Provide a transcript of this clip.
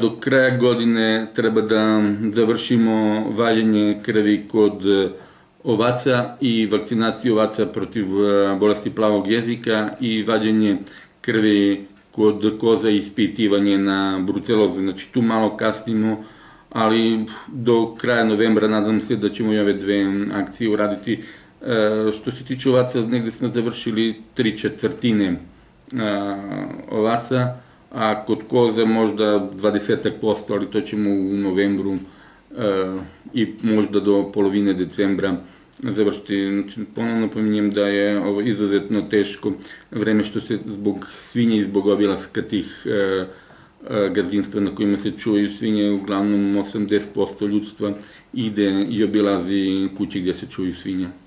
Do kraja godine treba da završimo valjenje krvi kod e, ovaca i vakcinaciju ovaca protiv e, bolesti plavog jezika i vađenje krvi kod koza i ispitivanje na brucelozu. Znači tu malo kasnimo, ali do kraja novembra nadam se da ćemo i ove dve akcije uraditi. E, što se tiče ovaca, negde smo završili tri četvrtine ovaca, a kod koze možda 20%, ali to ćemo u novembru e, i možda do polovine decembra završiti. Znači, ponovno napominjem da je ovo izuzetno teško vreme što se zbog svinje i zbog obilaska tih e, e, gazdinstva na kojima se čuju svinje, uglavnom 80% ljudstva ide i obilazi kući gde se čuju svinje.